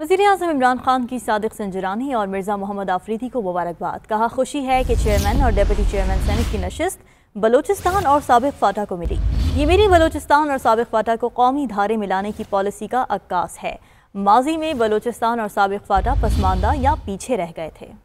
वजीर अजम इमरान खान की सदक संजरानी और मिर्ज़ा मोहम्मद आफरीदी को मुबारकबाद कहा खुशी है कि चेयरमैन और डिप्टी चेयरमैन सैनिक की नशस्त बलोचिस्तान और सबक फाटा को मिली ये मेरी बलोचिस्तान और सबक फाटा को कौमी धारे मिलाने की पॉलिसी का अक्कास है माजी में बलोचिस्तान और सबक फाटा पसमानदा या पीछे रह गए थे